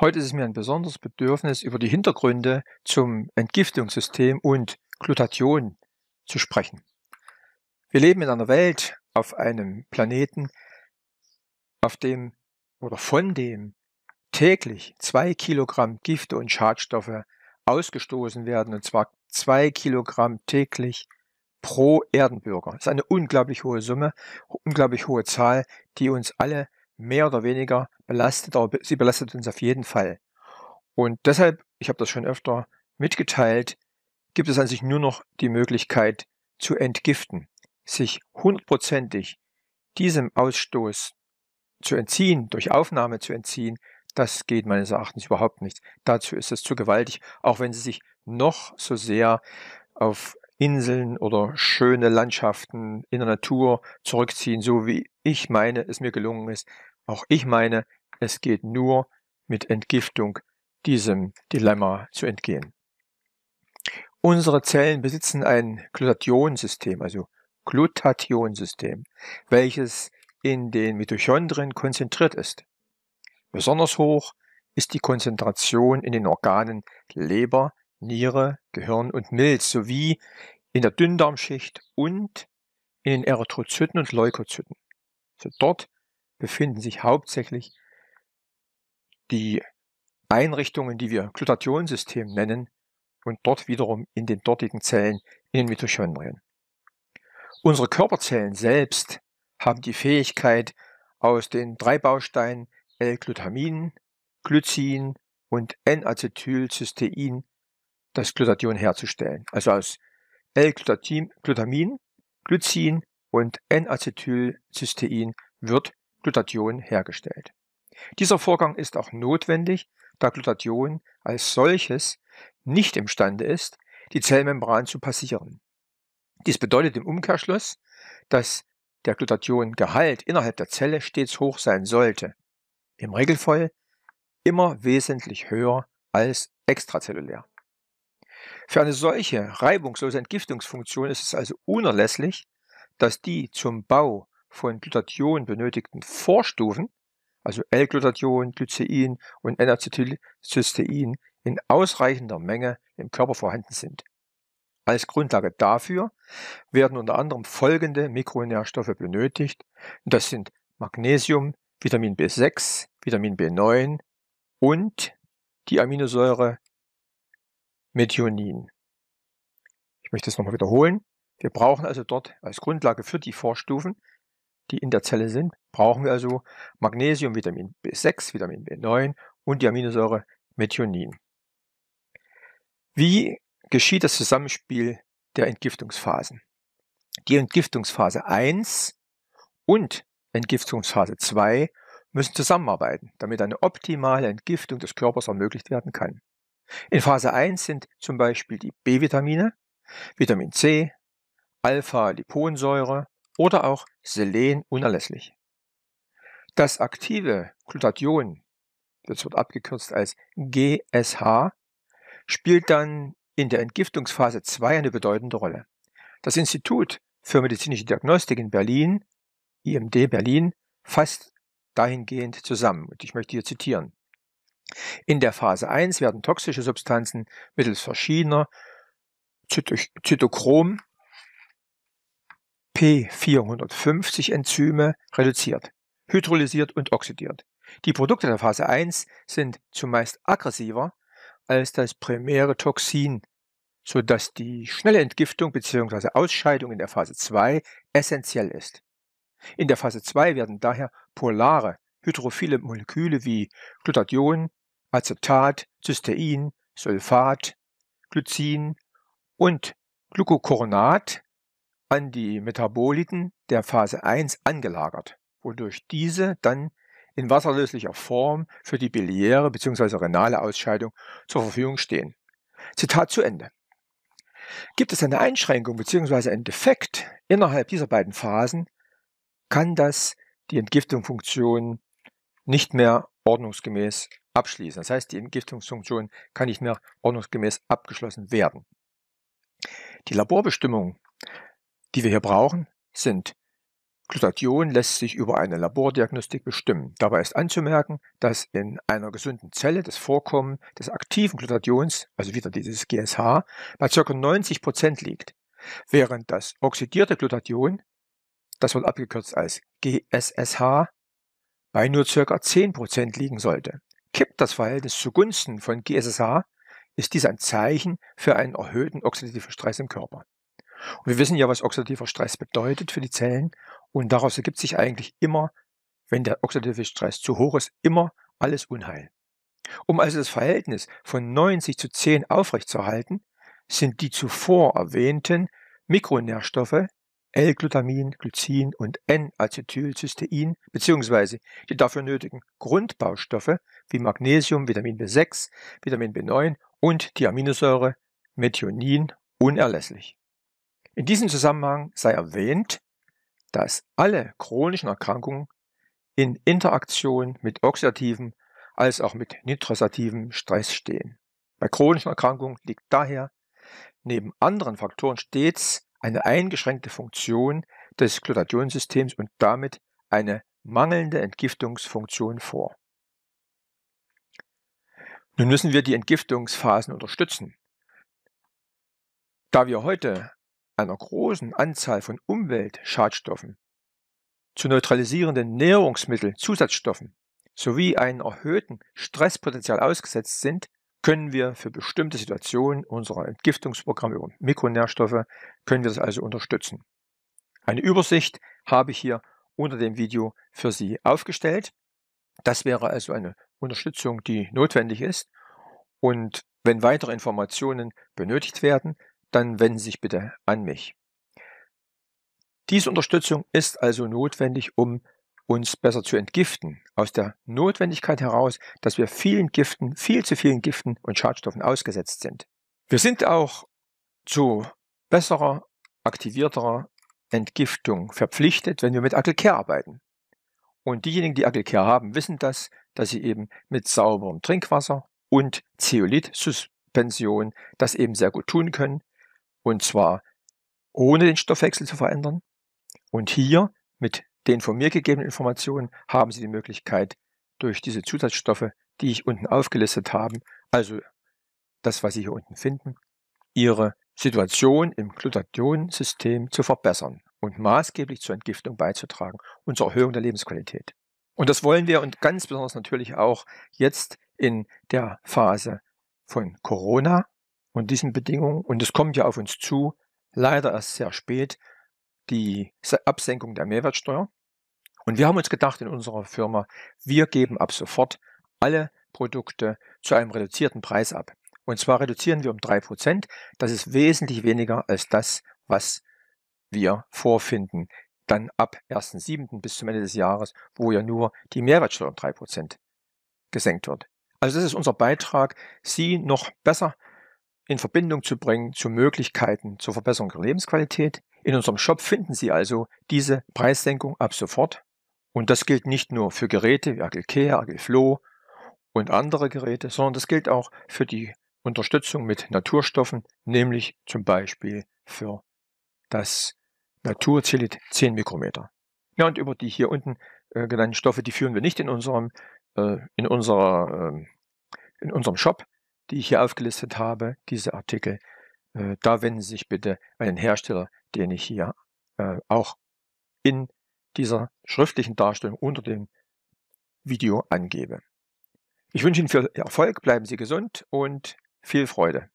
Heute ist es mir ein besonderes Bedürfnis, über die Hintergründe zum Entgiftungssystem und Glutation zu sprechen. Wir leben in einer Welt, auf einem Planeten, auf dem oder von dem täglich zwei Kilogramm Gifte und Schadstoffe ausgestoßen werden, und zwar zwei Kilogramm täglich pro Erdenbürger. Das ist eine unglaublich hohe Summe, unglaublich hohe Zahl, die uns alle mehr oder weniger belastet, aber sie belastet uns auf jeden Fall. Und deshalb, ich habe das schon öfter mitgeteilt, gibt es an sich nur noch die Möglichkeit zu entgiften, sich hundertprozentig diesem Ausstoß zu entziehen, durch Aufnahme zu entziehen, das geht meines Erachtens überhaupt nicht. Dazu ist es zu gewaltig, auch wenn sie sich noch so sehr auf Inseln oder schöne Landschaften in der Natur zurückziehen, so wie ich meine, es mir gelungen ist, auch ich meine, es geht nur mit Entgiftung diesem Dilemma zu entgehen. Unsere Zellen besitzen ein Glutationsystem, also Glutationsystem, welches in den Mitochondrien konzentriert ist. Besonders hoch ist die Konzentration in den Organen Leber, Niere, Gehirn und Milz sowie in der Dünndarmschicht und in den Erythrozyten und Leukozyten. Also dort befinden sich hauptsächlich die Einrichtungen, die wir Glutationsystem nennen, und dort wiederum in den dortigen Zellen in den Mitochondrien. Unsere Körperzellen selbst haben die Fähigkeit, aus den drei Bausteinen L-Glutamin, Glycin und N-Acetylcystein das Glutathion herzustellen. Also aus L-Glutamin, Glycin und N-Acetylcystein wird Glutathion hergestellt. Dieser Vorgang ist auch notwendig, da Glutathion als solches nicht imstande ist, die Zellmembran zu passieren. Dies bedeutet im Umkehrschluss, dass der Glutathiongehalt innerhalb der Zelle stets hoch sein sollte. Im Regelfall immer wesentlich höher als extrazellulär. Für eine solche reibungslose Entgiftungsfunktion ist es also unerlässlich, dass die zum Bau von Glutathion benötigten Vorstufen, also L-Glutathion, Glycein und N-Acetylcystein, in ausreichender Menge im Körper vorhanden sind. Als Grundlage dafür werden unter anderem folgende Mikronährstoffe benötigt. Das sind Magnesium, Vitamin B6, Vitamin B9 und die Aminosäure Methionin. Ich möchte es nochmal wiederholen. Wir brauchen also dort als Grundlage für die Vorstufen die in der Zelle sind, brauchen wir also Magnesium, Vitamin B6, Vitamin B9 und die Aminosäure Methionin. Wie geschieht das Zusammenspiel der Entgiftungsphasen? Die Entgiftungsphase 1 und Entgiftungsphase 2 müssen zusammenarbeiten, damit eine optimale Entgiftung des Körpers ermöglicht werden kann. In Phase 1 sind zum Beispiel die B-Vitamine, Vitamin C, Alpha-Liponsäure oder auch Selen unerlässlich. Das aktive Glutathion, das wird abgekürzt als GSH, spielt dann in der Entgiftungsphase 2 eine bedeutende Rolle. Das Institut für medizinische Diagnostik in Berlin, IMD Berlin, fasst dahingehend zusammen. Und ich möchte hier zitieren. In der Phase 1 werden toxische Substanzen mittels verschiedener Zytochrom P450-Enzyme reduziert, hydrolysiert und oxidiert. Die Produkte der Phase 1 sind zumeist aggressiver als das primäre Toxin, sodass die schnelle Entgiftung bzw. Ausscheidung in der Phase 2 essentiell ist. In der Phase 2 werden daher polare, hydrophile Moleküle wie Glutathion, Acetat, Cystein, Sulfat, Glycin und Glucokoronat an die Metaboliten der Phase 1 angelagert, wodurch diese dann in wasserlöslicher Form für die biliäre bzw. renale Ausscheidung zur Verfügung stehen. Zitat zu Ende. Gibt es eine Einschränkung bzw. einen Defekt innerhalb dieser beiden Phasen, kann das die Entgiftungsfunktion nicht mehr ordnungsgemäß abschließen. Das heißt, die Entgiftungsfunktion kann nicht mehr ordnungsgemäß abgeschlossen werden. Die Laborbestimmung die wir hier brauchen, sind Glutathion lässt sich über eine Labordiagnostik bestimmen. Dabei ist anzumerken, dass in einer gesunden Zelle das Vorkommen des aktiven Glutathions, also wieder dieses GSH, bei ca. 90% Prozent liegt, während das oxidierte Glutathion, das wird abgekürzt als GSSH, bei nur ca. 10% Prozent liegen sollte. Kippt das Verhältnis zugunsten von GSSH, ist dies ein Zeichen für einen erhöhten oxidativen Stress im Körper. Und wir wissen ja, was oxidativer Stress bedeutet für die Zellen. Und daraus ergibt sich eigentlich immer, wenn der oxidative Stress zu hoch ist, immer alles Unheil. Um also das Verhältnis von 90 zu 10 aufrechtzuerhalten, sind die zuvor erwähnten Mikronährstoffe L-Glutamin, Glycin und N-Acetylcystein bzw. die dafür nötigen Grundbaustoffe wie Magnesium, Vitamin B6, Vitamin B9 und die Aminosäure Methionin unerlässlich. In diesem Zusammenhang sei erwähnt, dass alle chronischen Erkrankungen in Interaktion mit oxidativem als auch mit nitrosativem Stress stehen. Bei chronischen Erkrankungen liegt daher neben anderen Faktoren stets eine eingeschränkte Funktion des Glutathionsystems und damit eine mangelnde Entgiftungsfunktion vor. Nun müssen wir die Entgiftungsphasen unterstützen. Da wir heute einer großen Anzahl von Umweltschadstoffen, zu neutralisierenden Nährungsmittel, Zusatzstoffen sowie einem erhöhten Stresspotenzial ausgesetzt sind, können wir für bestimmte Situationen unserer Entgiftungsprogramme über Mikronährstoffe, können wir das also unterstützen. Eine Übersicht habe ich hier unter dem Video für Sie aufgestellt. Das wäre also eine Unterstützung, die notwendig ist. Und wenn weitere Informationen benötigt werden, dann wenden Sie sich bitte an mich. Diese Unterstützung ist also notwendig, um uns besser zu entgiften. Aus der Notwendigkeit heraus, dass wir vielen Giften, viel zu vielen Giften und Schadstoffen ausgesetzt sind. Wir sind auch zu besserer, aktivierterer Entgiftung verpflichtet, wenn wir mit Agile Care arbeiten. Und diejenigen, die Agile Care haben, wissen das, dass sie eben mit sauberem Trinkwasser und Zeolit-Suspension das eben sehr gut tun können. Und zwar ohne den Stoffwechsel zu verändern. Und hier mit den von mir gegebenen Informationen haben Sie die Möglichkeit, durch diese Zusatzstoffe, die ich unten aufgelistet habe, also das, was Sie hier unten finden, Ihre Situation im Glutathion-System zu verbessern und maßgeblich zur Entgiftung beizutragen und zur Erhöhung der Lebensqualität. Und das wollen wir und ganz besonders natürlich auch jetzt in der Phase von Corona, und diesen Bedingungen, und es kommt ja auf uns zu, leider erst sehr spät, die Absenkung der Mehrwertsteuer. Und wir haben uns gedacht in unserer Firma, wir geben ab sofort alle Produkte zu einem reduzierten Preis ab. Und zwar reduzieren wir um drei Prozent. Das ist wesentlich weniger als das, was wir vorfinden. Dann ab 1.7. bis zum Ende des Jahres, wo ja nur die Mehrwertsteuer um drei Prozent gesenkt wird. Also das ist unser Beitrag, Sie noch besser in Verbindung zu bringen zu Möglichkeiten zur Verbesserung Ihrer Lebensqualität. In unserem Shop finden Sie also diese Preissenkung ab sofort. Und das gilt nicht nur für Geräte wie Agile Care, Agile Flow und andere Geräte, sondern das gilt auch für die Unterstützung mit Naturstoffen, nämlich zum Beispiel für das Naturzelit 10 Mikrometer. Ja, und über die hier unten äh, genannten Stoffe, die führen wir nicht in unserem, äh, in unserer, äh, in unserem Shop die ich hier aufgelistet habe, diese Artikel, äh, da wenden Sie sich bitte an den Hersteller, den ich hier äh, auch in dieser schriftlichen Darstellung unter dem Video angebe. Ich wünsche Ihnen viel Erfolg, bleiben Sie gesund und viel Freude.